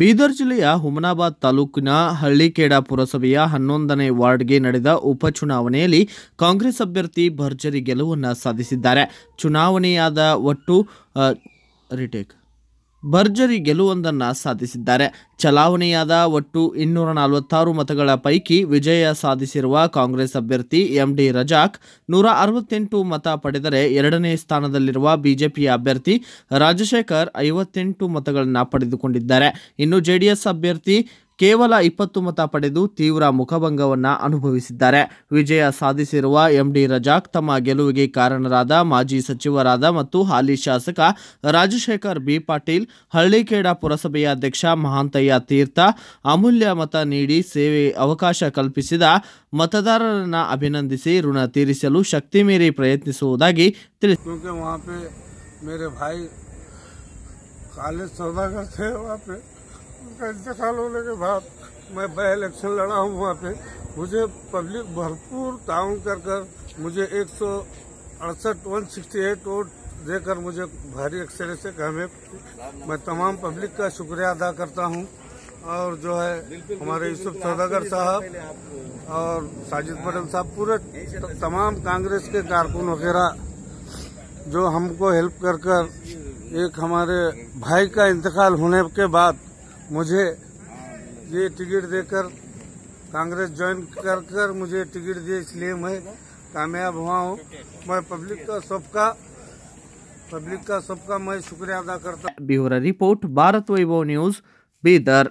ಬೀದರ್ ಜಿಲ್ಲೆಯ ಹುಮನಾಬಾದ್ ತಾಲೂಕಿನ ಹಳ್ಳಿಕೇಡ ಪುರಸಭೆಯ ಹನ್ನೊಂದನೇ ವಾರ್ಡ್ಗೆ ನಡೆದ ಉಪಚುನಾವಣೆಯಲ್ಲಿ ಕಾಂಗ್ರೆಸ್ ಅಭ್ಯರ್ಥಿ ಭರ್ಜರಿ ಗೆಲುವನ್ನು ಸಾಧಿಸಿದ್ದಾರೆ ಚುನಾವಣೆಯಾದ ಒಟ್ಟು ರಿಟೇಕ್ ಭರ್ಜರಿ ಗೆಲುವೊಂದನ್ನು ಸಾಧಿಸಿದ್ದಾರೆ ಚಲಾವಣೆಯಾದ ಒಟ್ಟು ಇನ್ನೂರ ನಲವತ್ತಾರು ಮತಗಳ ಪೈಕಿ ವಿಜಯ ಸಾಧಿಸಿರುವ ಕಾಂಗ್ರೆಸ್ ಅಭ್ಯರ್ಥಿ ಡಿ ರಜಾಕ್ ನೂರ ಅರವತ್ತೆಂಟು ಮತ ಪಡೆದರೆ ಎರಡನೇ ಸ್ಥಾನದಲ್ಲಿರುವ ಬಿಜೆಪಿಯ ಅಭ್ಯರ್ಥಿ ರಾಜಶೇಖರ್ ಐವತ್ತೆಂಟು ಮತಗಳನ್ನು ಪಡೆದುಕೊಂಡಿದ್ದಾರೆ ಇನ್ನು ಜೆಡಿಎಸ್ ಅಭ್ಯರ್ಥಿ ಕೇವಲ ಇಪ್ಪತ್ತು ಮತ ಪಡೆದು ತೀವ್ರ ಮುಖಭಂಗವನ್ನು ಅನುಭವಿಸಿದ್ದಾರೆ ವಿಜಯ ಸಾಧಿಸಿರುವ ಎಂಡಿ ರಜಾಕ್ ತಮ್ಮ ಗೆಲುವಿಗೆ ಕಾರಣರಾದ ಮಾಜಿ ಸಚಿವರಾದ ಮತ್ತು ಹಾಲಿ ಶಾಸಕ ರಾಜಶೇಖರ್ ಬಿ ಪಾಟೀಲ್ ಹಳ್ಳಿಕೇಡ ಪುರಸಭೆಯ ಅಧ್ಯಕ್ಷ ಮಹಾಂತಯ್ಯ ತೀರ್ಥ ಅಮೂಲ್ಯ ಮತ ನೀಡಿ ಸೇವೆ ಅವಕಾಶ ಕಲ್ಪಿಸಿದ ಮತದಾರರನ್ನು ಅಭಿನಂದಿಸಿ ಋಣ ತೀರಿಸಲು ಶಕ್ತಿ ಮೀರಿ ಪ್ರಯತ್ನಿಸುವುದಾಗಿ ತಿಳಿಸಿದರು उनका इंतकाल होने के बाद मैं बाई इलेक्शन लड़ा हूँ वहाँ पे मुझे पब्लिक भरपूर ताउन कर कर मुझे एक सौ अड़सठ वन सिक्सटी एट वोट देकर मुझे भारी अक्सर से कहे मैं तमाम पब्लिक का शुक्रिया अदा करता हूँ और जो है हमारे यूसुफ सौदागर साहब और साजिद पटेल साहब पूरे तमाम कांग्रेस के कारकुन वगैरह जो हमको हेल्प कर कर एक हमारे भाई का इंतकाल होने के बाद मुझे ये टिकट देकर कांग्रेस ज्वाइन कर कर मुझे टिकट दिए इसलिए मैं कामयाब हुआ हूँ मैं पब्लिक का सबका पब्लिक का सबका मैं शुक्रिया अदा करता bureau report Bharat Vaibhav news Bidar